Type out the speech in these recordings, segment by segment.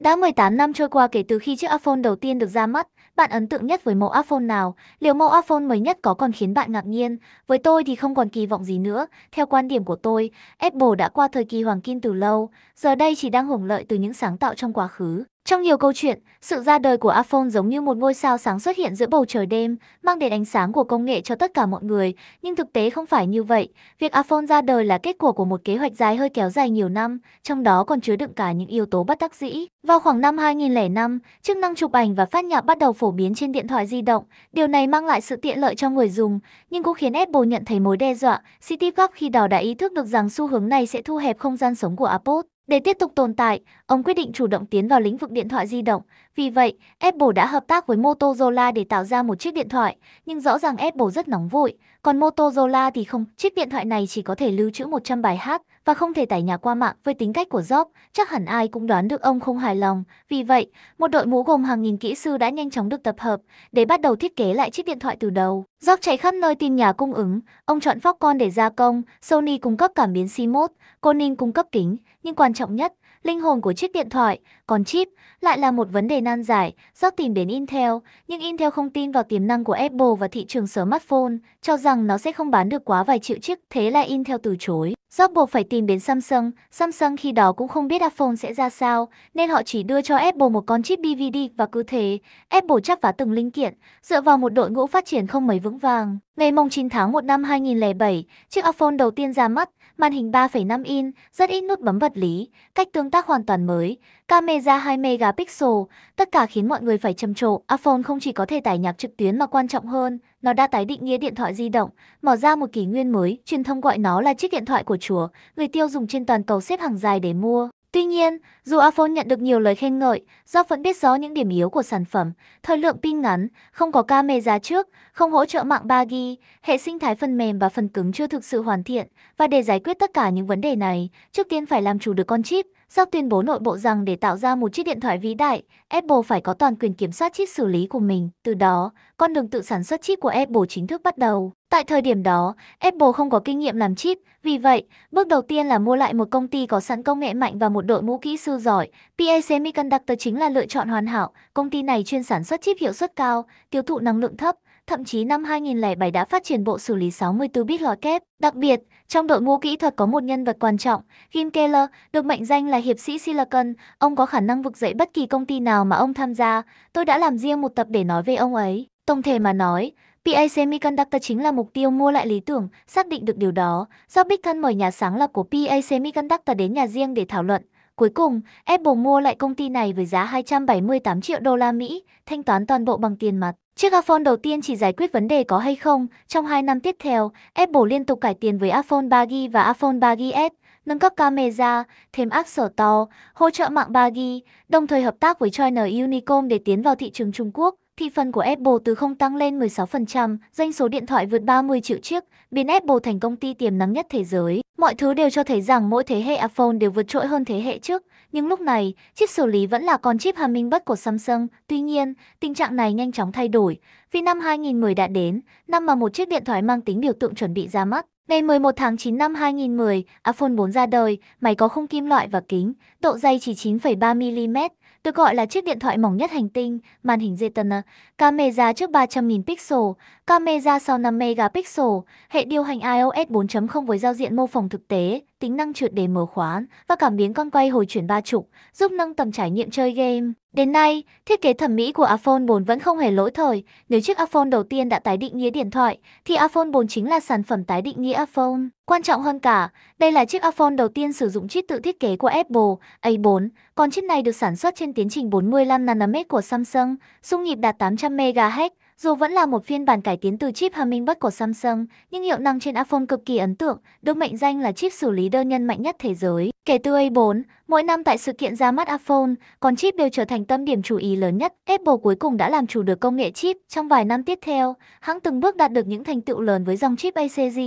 Đã 18 năm trôi qua kể từ khi chiếc iPhone đầu tiên được ra mắt, bạn ấn tượng nhất với mẫu iPhone nào? Liệu mẫu iPhone mới nhất có còn khiến bạn ngạc nhiên? Với tôi thì không còn kỳ vọng gì nữa. Theo quan điểm của tôi, Apple đã qua thời kỳ hoàng kim từ lâu, giờ đây chỉ đang hưởng lợi từ những sáng tạo trong quá khứ. Trong nhiều câu chuyện, sự ra đời của iPhone giống như một ngôi sao sáng xuất hiện giữa bầu trời đêm, mang đến ánh sáng của công nghệ cho tất cả mọi người, nhưng thực tế không phải như vậy. Việc iPhone ra đời là kết quả của một kế hoạch dài hơi kéo dài nhiều năm, trong đó còn chứa đựng cả những yếu tố bất đắc dĩ. Vào khoảng năm 2005, chức năng chụp ảnh và phát nhạc bắt đầu phổ biến trên điện thoại di động. Điều này mang lại sự tiện lợi cho người dùng, nhưng cũng khiến Apple nhận thấy mối đe dọa. Steve Jobs khi đó đã ý thức được rằng xu hướng này sẽ thu hẹp không gian sống của Apple. Để tiếp tục tồn tại, ông quyết định chủ động tiến vào lĩnh vực điện thoại di động. Vì vậy, Apple đã hợp tác với Motorola để tạo ra một chiếc điện thoại, nhưng rõ ràng Apple rất nóng vội, còn Motorola thì không. Chiếc điện thoại này chỉ có thể lưu trữ 100 bài hát và không thể tải nhạc qua mạng. Với tính cách của Jobs, chắc hẳn ai cũng đoán được ông không hài lòng. Vì vậy, một đội ngũ gồm hàng nghìn kỹ sư đã nhanh chóng được tập hợp để bắt đầu thiết kế lại chiếc điện thoại từ đầu. Jobs chạy khắp nơi tìm nhà cung ứng, ông chọn Foxconn để gia công, Sony cung cấp cảm biến CMOS, Corning cung cấp kính, nhưng quan trọng nhất linh hồn của chiếc điện thoại, còn chip lại là một vấn đề nan giải, Jock tìm đến Intel, nhưng Intel không tin vào tiềm năng của Apple và thị trường smartphone, cho rằng nó sẽ không bán được quá vài triệu chiếc, thế là Intel từ chối. Jock buộc phải tìm đến Samsung, Samsung khi đó cũng không biết iPhone sẽ ra sao, nên họ chỉ đưa cho Apple một con chip DVD và cứ thế, Apple chắc phá từng linh kiện, dựa vào một đội ngũ phát triển không mấy vững vàng. Ngày mùng 9 tháng 1 năm 2007, chiếc iPhone đầu tiên ra mắt, màn hình 3,5 in, rất ít nút bấm vật lý, cách tương tác hoàn toàn mới, camera 2 megapixel, tất cả khiến mọi người phải trầm trồ. iPhone không chỉ có thể tải nhạc trực tuyến mà quan trọng hơn, nó đã tái định nghĩa điện thoại di động, mở ra một kỷ nguyên mới, truyền thông gọi nó là chiếc điện thoại của chùa. người tiêu dùng trên toàn cầu xếp hàng dài để mua. Tuy nhiên, dù iPhone nhận được nhiều lời khen ngợi, do vẫn biết rõ những điểm yếu của sản phẩm, thời lượng pin ngắn, không có camera trước, không hỗ trợ mạng 3G, hệ sinh thái phần mềm và phần cứng chưa thực sự hoàn thiện, và để giải quyết tất cả những vấn đề này, trước tiên phải làm chủ được con chip. Sau tuyên bố nội bộ rằng để tạo ra một chiếc điện thoại vĩ đại, Apple phải có toàn quyền kiểm soát chip xử lý của mình. Từ đó, con đường tự sản xuất chip của Apple chính thức bắt đầu. Tại thời điểm đó, Apple không có kinh nghiệm làm chip, vì vậy, bước đầu tiên là mua lại một công ty có sẵn công nghệ mạnh và một đội ngũ kỹ sư giỏi. PA Semiconductor chính là lựa chọn hoàn hảo. Công ty này chuyên sản xuất chip hiệu suất cao, tiêu thụ năng lượng thấp, thậm chí năm 2007 đã phát triển bộ xử lý 64 bit lõi kép. Đặc biệt, trong đội ngũ kỹ thuật có một nhân vật quan trọng, Kim Keller, được mệnh danh là hiệp sĩ Silicon. Ông có khả năng vực dậy bất kỳ công ty nào mà ông tham gia. Tôi đã làm riêng một tập để nói về ông ấy. Tổng thể mà nói, PA Semiconductor chính là mục tiêu mua lại lý tưởng, xác định được điều đó. Do Big Thân mời nhà sáng lập của PA Semiconductor đến nhà riêng để thảo luận. Cuối cùng, Apple mua lại công ty này với giá 278 triệu đô la Mỹ, thanh toán toàn bộ bằng tiền mặt. Chiếc iPhone đầu tiên chỉ giải quyết vấn đề có hay không. Trong 2 năm tiếp theo, Apple liên tục cải tiến với iPhone 3G và iPhone 3GS, nâng cấp camera, thêm app sở to, hỗ trợ mạng 3G, đồng thời hợp tác với China Unicom để tiến vào thị trường Trung Quốc. Thị phần của Apple từ không tăng lên 16%, doanh số điện thoại vượt 30 triệu chiếc, biến Apple thành công ty tiềm năng nhất thế giới. Mọi thứ đều cho thấy rằng mỗi thế hệ iPhone đều vượt trội hơn thế hệ trước, nhưng lúc này, chip xử lý vẫn là con chip Hummingbird của Samsung. Tuy nhiên, tình trạng này nhanh chóng thay đổi, vì năm 2010 đã đến, năm mà một chiếc điện thoại mang tính biểu tượng chuẩn bị ra mắt. Ngày 11 tháng 9 năm 2010, iPhone 4 ra đời, máy có khung kim loại và kính, độ dày chỉ 9,3mm, được gọi là chiếc điện thoại mỏng nhất hành tinh, màn hình Retina, camera trước 300.000 pixel, camera sau 5 megapixel, hệ điều hành iOS 4.0 với giao diện mô phỏng thực tế, tính năng trượt để mở khóa và cảm biến con quay hồi chuyển ba trục, giúp nâng tầm trải nghiệm chơi game. Đến nay, thiết kế thẩm mỹ của iPhone 4 vẫn không hề lỗi thời. Nếu chiếc iPhone đầu tiên đã tái định nghĩa điện thoại, thì iPhone 4 chính là sản phẩm tái định nghĩa iPhone. Quan trọng hơn cả, đây là chiếc iPhone đầu tiên sử dụng chip tự thiết kế của Apple A4, còn chip này được sản xuất trên tiến trình 45nm của Samsung, xung nhịp đạt 800 MHz, dù vẫn là một phiên bản cải tiến từ chip Hummingbird của Samsung, nhưng hiệu năng trên iPhone cực kỳ ấn tượng, được mệnh danh là chip xử lý đơn nhân mạnh nhất thế giới. Kể từ A4, mỗi năm tại sự kiện ra mắt iPhone, còn chip đều trở thành tâm điểm chú ý lớn nhất. Apple cuối cùng đã làm chủ được công nghệ chip. Trong vài năm tiếp theo, hãng từng bước đạt được những thành tựu lớn với dòng chip ACG.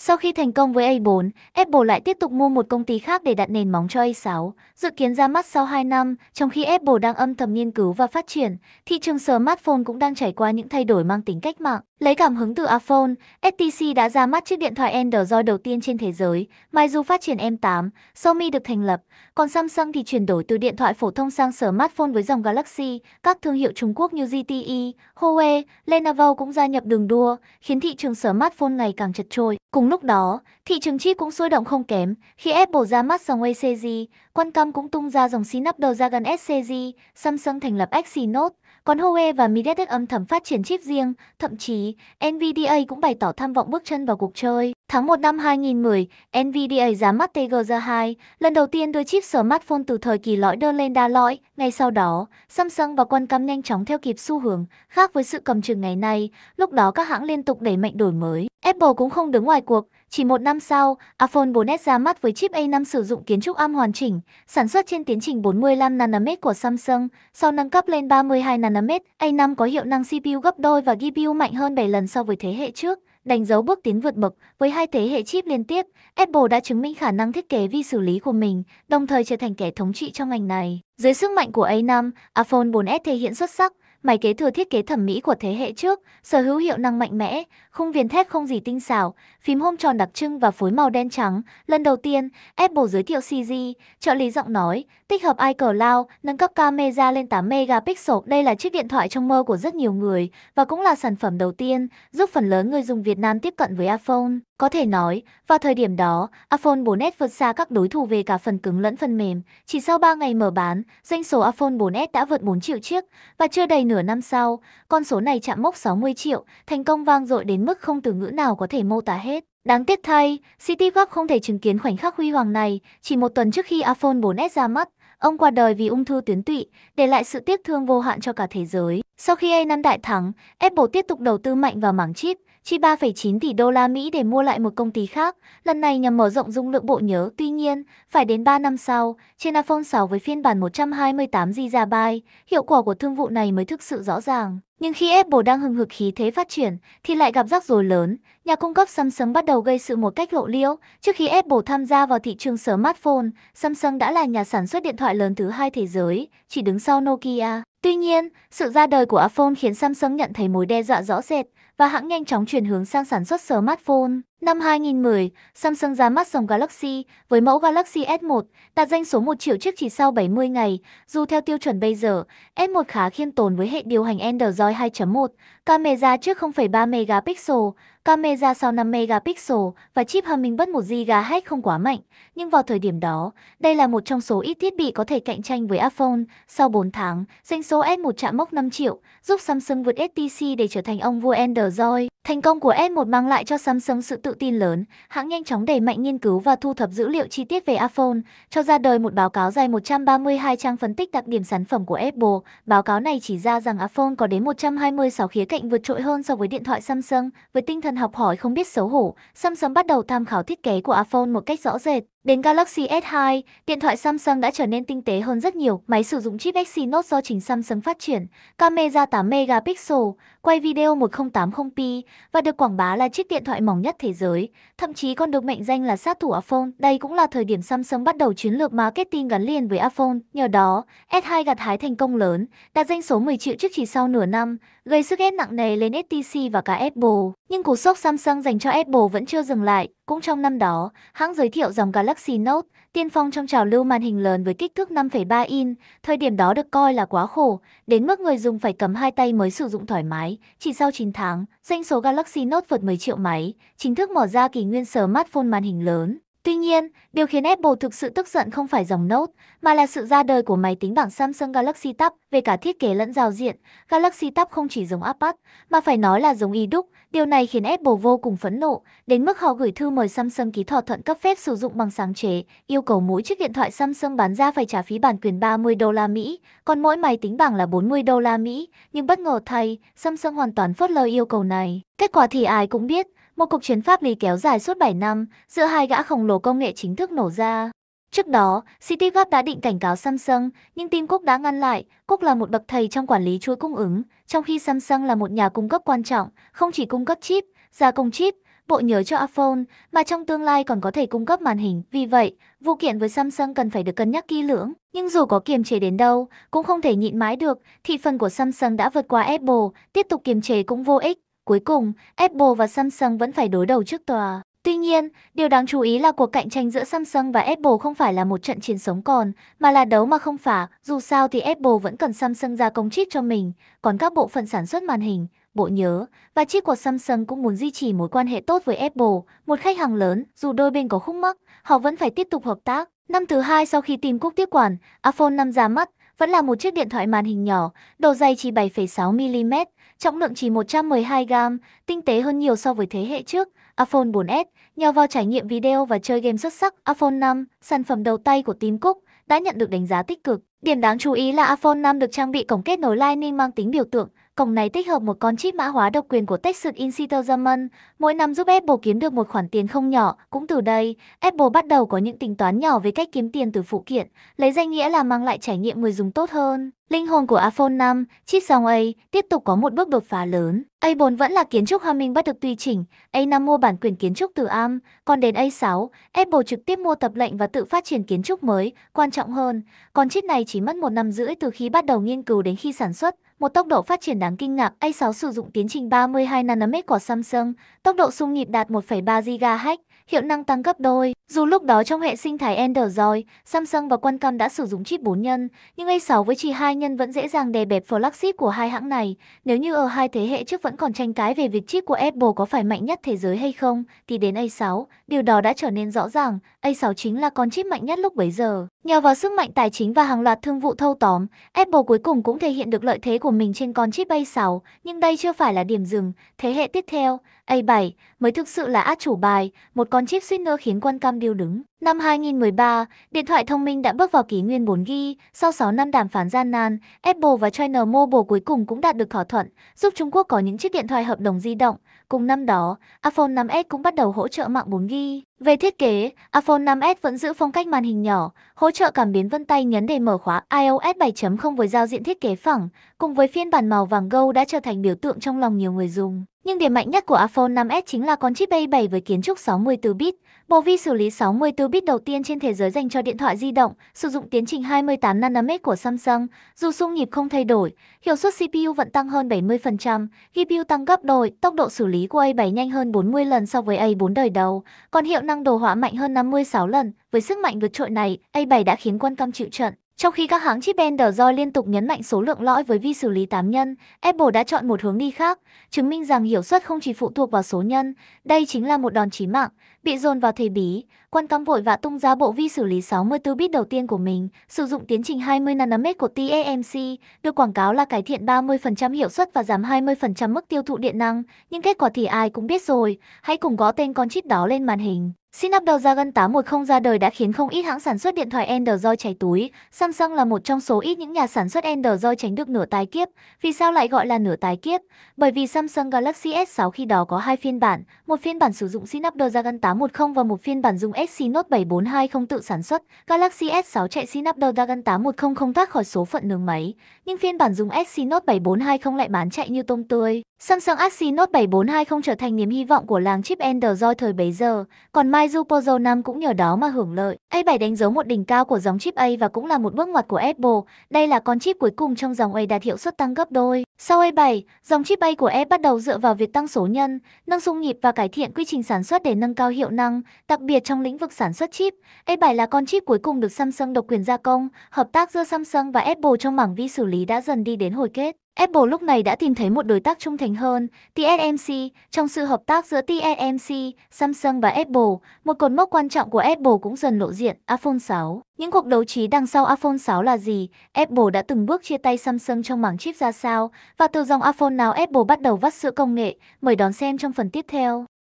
Sau khi thành công với A4, Apple lại tiếp tục mua một công ty khác để đặt nền móng cho A6, dự kiến ra mắt sau 2 năm, trong khi Apple đang âm thầm nghiên cứu và phát triển, thị trường smartphone cũng đang trải qua những thay đổi mang tính cách mạng. Lấy cảm hứng từ iPhone, HTC đã ra mắt chiếc điện thoại Android đầu tiên trên thế giới. Mai dù phát triển M8, Xiaomi được thành lập, còn Samsung thì chuyển đổi từ điện thoại phổ thông sang smartphone với dòng Galaxy. Các thương hiệu Trung Quốc như ZTE, Huawei, Lenovo cũng gia nhập đường đua, khiến thị trường smartphone ngày càng chật trội. Cùng lúc đó, thị trường chip cũng sôi động không kém, khi Apple ra mắt dòng ACG, Qualcomm cũng tung ra dòng Snapdragon SCG, Samsung thành lập Exynos, còn Huawei và MediaTek âm thầm phát triển chip riêng, thậm chí NVDA cũng bày tỏ tham vọng bước chân vào cuộc chơi. Tháng 1 năm 2010, NVDA ra mắt Tiger 2, lần đầu tiên đưa chip smartphone từ thời kỳ lõi đơn lên đa lõi. Ngay sau đó, Samsung và Qualcomm nhanh chóng theo kịp xu hướng, khác với sự cầm chừng ngày nay, lúc đó các hãng liên tục đẩy mạnh đổi mới. Apple cũng không đứng ngoài cuộc, chỉ một năm sau, iPhone 4S ra mắt với chip A5 sử dụng kiến trúc ARM hoàn chỉnh, sản xuất trên tiến trình 45 nanomet của Samsung, sau nâng cấp lên 32 nanomet, A5 có hiệu năng CPU gấp đôi và GPU mạnh hơn 7 lần so với thế hệ trước, đánh dấu bước tiến vượt bậc với hai thế hệ chip liên tiếp. Apple đã chứng minh khả năng thiết kế vi xử lý của mình, đồng thời trở thành kẻ thống trị trong ngành này. Dưới sức mạnh của A5, iPhone 4S thể hiện xuất sắc máy kế thừa thiết kế thẩm mỹ của thế hệ trước, sở hữu hiệu năng mạnh mẽ, khung viền thép không gì tinh xảo, phím home tròn đặc trưng và phối màu đen trắng. Lần đầu tiên, Apple giới thiệu CG, trợ lý giọng nói, tích hợp iCloud, nâng cấp camera lên 8 megapixel. Đây là chiếc điện thoại trong mơ của rất nhiều người và cũng là sản phẩm đầu tiên giúp phần lớn người dùng Việt Nam tiếp cận với iPhone. Có thể nói, vào thời điểm đó, iPhone 4S vượt xa các đối thủ về cả phần cứng lẫn phần mềm. Chỉ sau 3 ngày mở bán, doanh số iPhone 4S đã vượt 4 triệu chiếc và chưa đầy nửa năm sau, con số này chạm mốc 60 triệu, thành công vang dội đến mức không từ ngữ nào có thể mô tả hết. Đáng tiếc thay, City Jobs không thể chứng kiến khoảnh khắc huy hoàng này, chỉ một tuần trước khi iPhone 4S ra mắt, ông qua đời vì ung thư tuyến tụy, để lại sự tiếc thương vô hạn cho cả thế giới. Sau khi A5 đại thắng, Apple tiếp tục đầu tư mạnh vào mảng chip, chi 3,9 tỷ đô la Mỹ để mua lại một công ty khác, lần này nhằm mở rộng dung lượng bộ nhớ. Tuy nhiên, phải đến 3 năm sau, trên iPhone 6 với phiên bản 128GB, hiệu quả của thương vụ này mới thực sự rõ ràng. Nhưng khi Apple đang hừng hực khí thế phát triển thì lại gặp rắc rối lớn. Nhà cung cấp Samsung bắt đầu gây sự một cách lộ liễu. Trước khi Apple tham gia vào thị trường smartphone, Samsung đã là nhà sản xuất điện thoại lớn thứ hai thế giới, chỉ đứng sau Nokia. Tuy nhiên, sự ra đời của iPhone khiến Samsung nhận thấy mối đe dọa rõ rệt và hãng nhanh chóng chuyển hướng sang sản xuất smartphone. Năm 2010, Samsung ra mắt dòng Galaxy với mẫu Galaxy S1, đạt doanh số 1 triệu chiếc chỉ sau 70 ngày. Dù theo tiêu chuẩn bây giờ, S1 khá khiêm tốn với hệ điều hành Android 2.1, camera trước 0,3 megapixel, camera sau 5 megapixel và chip Hummingbird 1 GHz không quá mạnh. Nhưng vào thời điểm đó, đây là một trong số ít thiết bị có thể cạnh tranh với iPhone. Sau 4 tháng, doanh số S1 chạm mốc 5 triệu, giúp Samsung vượt HTC để trở thành ông vua Android. Thành công của S1 mang lại cho Samsung sự tự tin lớn, hãng nhanh chóng đẩy mạnh nghiên cứu và thu thập dữ liệu chi tiết về iPhone, cho ra đời một báo cáo dài 132 trang phân tích đặc điểm sản phẩm của Apple. Báo cáo này chỉ ra rằng iPhone có đến 126 khía cạnh vượt trội hơn so với điện thoại Samsung. Với tinh thần học hỏi không biết xấu hổ, Samsung bắt đầu tham khảo thiết kế của iPhone một cách rõ rệt. Đến Galaxy S2, điện thoại Samsung đã trở nên tinh tế hơn rất nhiều. Máy sử dụng chip Exynos do chính Samsung phát triển, camera 8 megapixel, quay video 1080p và được quảng bá là chiếc điện thoại mỏng nhất thế giới, thậm chí còn được mệnh danh là sát thủ iPhone. Đây cũng là thời điểm Samsung bắt đầu chiến lược marketing gắn liền với iPhone. Nhờ đó, S2 gặt hái thành công lớn, đạt doanh số 10 triệu trước chỉ sau nửa năm, gây sức ép nặng nề lên HTC và cả Apple. Nhưng cú sốc Samsung dành cho Apple vẫn chưa dừng lại. Cũng trong năm đó, hãng giới thiệu dòng Galaxy Galaxy Note, tiên phong trong trào lưu màn hình lớn với kích thước 5,3 in, thời điểm đó được coi là quá khổ, đến mức người dùng phải cầm hai tay mới sử dụng thoải mái. Chỉ sau 9 tháng, doanh số Galaxy Note vượt 10 triệu máy, chính thức mở ra kỷ nguyên smartphone màn hình lớn. Tuy nhiên, điều khiến Apple thực sự tức giận không phải dòng Note, mà là sự ra đời của máy tính bảng Samsung Galaxy Tab về cả thiết kế lẫn giao diện. Galaxy Tab không chỉ giống iPad, mà phải nói là giống iDook. Điều này khiến Apple vô cùng phẫn nộ, đến mức họ gửi thư mời Samsung ký thỏa thuận cấp phép sử dụng bằng sáng chế, yêu cầu mỗi chiếc điện thoại Samsung bán ra phải trả phí bản quyền 30 đô la Mỹ, còn mỗi máy tính bảng là 40 đô la Mỹ. Nhưng bất ngờ thay, Samsung hoàn toàn phớt lờ yêu cầu này. Kết quả thì ai cũng biết, một cuộc chiến pháp lý kéo dài suốt 7 năm giữa hai gã khổng lồ công nghệ chính thức nổ ra. Trước đó, Citigroup đã định cảnh cáo Samsung, nhưng Tim Cook đã ngăn lại. Cook là một bậc thầy trong quản lý chuỗi cung ứng, trong khi Samsung là một nhà cung cấp quan trọng, không chỉ cung cấp chip, gia công chip, bộ nhớ cho iPhone, mà trong tương lai còn có thể cung cấp màn hình. Vì vậy, vụ kiện với Samsung cần phải được cân nhắc kỹ lưỡng. Nhưng dù có kiềm chế đến đâu, cũng không thể nhịn mãi được, thị phần của Samsung đã vượt qua Apple, tiếp tục kiềm chế cũng vô ích. Cuối cùng, Apple và Samsung vẫn phải đối đầu trước tòa. Tuy nhiên, điều đáng chú ý là cuộc cạnh tranh giữa Samsung và Apple không phải là một trận chiến sống còn, mà là đấu mà không phả. Dù sao thì Apple vẫn cần Samsung ra công chip cho mình, còn các bộ phận sản xuất màn hình, bộ nhớ và chip của Samsung cũng muốn duy trì mối quan hệ tốt với Apple, một khách hàng lớn, dù đôi bên có khúc mắc, họ vẫn phải tiếp tục hợp tác. Năm thứ hai sau khi tìm quốc tiếp quản, iPhone 5 ra mắt, vẫn là một chiếc điện thoại màn hình nhỏ, độ dày chỉ 7,6mm, trọng lượng chỉ 112g, tinh tế hơn nhiều so với thế hệ trước, iPhone 4S, nhờ vào trải nghiệm video và chơi game xuất sắc, iPhone 5, sản phẩm đầu tay của Tim Cook, đã nhận được đánh giá tích cực. Điểm đáng chú ý là iPhone 5 được trang bị cổng kết nối Lightning mang tính biểu tượng, Cổng này tích hợp một con chip mã hóa độc quyền của Texas Instruments, mỗi năm giúp Apple kiếm được một khoản tiền không nhỏ. Cũng từ đây, Apple bắt đầu có những tính toán nhỏ về cách kiếm tiền từ phụ kiện, lấy danh nghĩa là mang lại trải nghiệm người dùng tốt hơn. Linh hồn của iPhone 5, chip dòng A, tiếp tục có một bước đột phá lớn. A4 vẫn là kiến trúc Humming bắt được tùy chỉnh, A5 mua bản quyền kiến trúc từ ARM. còn đến A6, Apple trực tiếp mua tập lệnh và tự phát triển kiến trúc mới, quan trọng hơn, con chip này chỉ mất một năm rưỡi từ khi bắt đầu nghiên cứu đến khi sản xuất một tốc độ phát triển đáng kinh ngạc. A6 sử dụng tiến trình 32nm của Samsung, tốc độ xung nhịp đạt 1,3 GHz, hiệu năng tăng gấp đôi. Dù lúc đó trong hệ sinh thái Android, Samsung và Qualcomm đã sử dụng chip 4 nhân, nhưng A6 với chỉ 2 nhân vẫn dễ dàng đè bẹp flagship của hai hãng này. Nếu như ở hai thế hệ trước vẫn còn tranh cãi về việc chip của Apple có phải mạnh nhất thế giới hay không, thì đến A6, điều đó đã trở nên rõ ràng. A6 chính là con chip mạnh nhất lúc bấy giờ. Nhờ vào sức mạnh tài chính và hàng loạt thương vụ thâu tóm, Apple cuối cùng cũng thể hiện được lợi thế của mình trên con chip A6, nhưng đây chưa phải là điểm dừng. Thế hệ tiếp theo, A7 mới thực sự là át chủ bài, một con con chip Sweetner khiến quân cam điêu đứng. Năm 2013, điện thoại thông minh đã bước vào kỷ nguyên 4G. Sau 6 năm đàm phán gian nan, Apple và China Mobile cuối cùng cũng đạt được thỏa thuận, giúp Trung Quốc có những chiếc điện thoại hợp đồng di động. Cùng năm đó, iPhone 5S cũng bắt đầu hỗ trợ mạng 4G. Về thiết kế, iPhone 5S vẫn giữ phong cách màn hình nhỏ, hỗ trợ cảm biến vân tay nhấn để mở khóa iOS 7.0 với giao diện thiết kế phẳng, cùng với phiên bản màu vàng gold đã trở thành biểu tượng trong lòng nhiều người dùng. Nhưng điểm mạnh nhất của iPhone 5S chính là con chip A7 với kiến trúc 64 bit, bộ vi xử lý 64 bit đầu tiên trên thế giới dành cho điện thoại di động, sử dụng tiến trình 28 nanomet của Samsung, dù xung nhịp không thay đổi, hiệu suất CPU vẫn tăng hơn 70%, GPU tăng gấp đôi, tốc độ xử lý của A7 nhanh hơn 40 lần so với A4 đời đầu, còn hiệu năng đồ họa mạnh hơn 56 lần. Với sức mạnh vượt trội này, A7 đã khiến Qualcomm chịu trận. Trong khi các hãng chip bender Benderjoy liên tục nhấn mạnh số lượng lõi với vi xử lý 8 nhân, Apple đã chọn một hướng đi khác, chứng minh rằng hiệu suất không chỉ phụ thuộc vào số nhân, đây chính là một đòn chí mạng, bị dồn vào thế bí. Quan tâm vội vã tung ra bộ vi xử lý 64 bit đầu tiên của mình, sử dụng tiến trình 20 nanomet của TSMC, được quảng cáo là cải thiện 30% hiệu suất và giảm 20% mức tiêu thụ điện năng, nhưng kết quả thì ai cũng biết rồi, hãy cùng gõ tên con chip đó lên màn hình. Snapdragon 810 ra đời đã khiến không ít hãng sản xuất điện thoại Android cháy túi. Samsung là một trong số ít những nhà sản xuất Android tránh được nửa tái kiếp. Vì sao lại gọi là nửa tái kiếp? Bởi vì Samsung Galaxy S6 khi đó có hai phiên bản, một phiên bản sử dụng Snapdragon 810 và một phiên bản dùng Exynos 742 không tự sản xuất. Galaxy S6 chạy Snapdragon 810 không thoát khỏi số phận nướng máy, nhưng phiên bản dùng Exynos 742 không lại bán chạy như tôm tươi. Samsung Galaxy Note không trở thành niềm hy vọng của làng chip Android thời bấy giờ, còn Meizu Pozo 5 cũng nhờ đó mà hưởng lợi. A7 đánh dấu một đỉnh cao của dòng chip A và cũng là một bước ngoặt của Apple. Đây là con chip cuối cùng trong dòng A đạt hiệu suất tăng gấp đôi. Sau A7, dòng chip A của Apple bắt đầu dựa vào việc tăng số nhân, nâng dung nhịp và cải thiện quy trình sản xuất để nâng cao hiệu năng, đặc biệt trong lĩnh vực sản xuất chip. A7 là con chip cuối cùng được Samsung độc quyền gia công, hợp tác giữa Samsung và Apple trong mảng vi xử lý đã dần đi đến hồi kết. Apple lúc này đã tìm thấy một đối tác trung thành hơn, TSMC, trong sự hợp tác giữa TSMC, Samsung và Apple, một cột mốc quan trọng của Apple cũng dần lộ diện, iPhone 6. Những cuộc đấu trí đằng sau iPhone 6 là gì? Apple đã từng bước chia tay Samsung trong mảng chip ra sao, và từ dòng iPhone nào Apple bắt đầu vắt sữa công nghệ, mời đón xem trong phần tiếp theo.